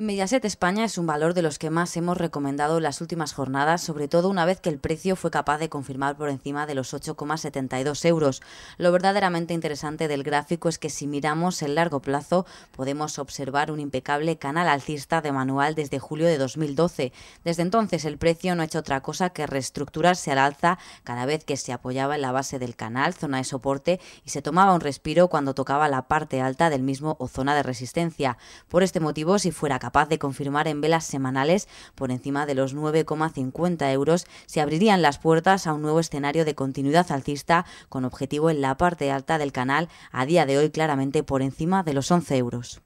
Mediaset España es un valor de los que más hemos recomendado en las últimas jornadas, sobre todo una vez que el precio fue capaz de confirmar por encima de los 8,72 euros. Lo verdaderamente interesante del gráfico es que si miramos el largo plazo podemos observar un impecable canal alcista de manual desde julio de 2012. Desde entonces el precio no ha hecho otra cosa que reestructurarse al alza cada vez que se apoyaba en la base del canal, zona de soporte, y se tomaba un respiro cuando tocaba la parte alta del mismo o zona de resistencia. Por este motivo, si fuera capaz capaz de confirmar en velas semanales por encima de los 9,50 euros, se abrirían las puertas a un nuevo escenario de continuidad alcista con objetivo en la parte alta del canal, a día de hoy claramente por encima de los 11 euros.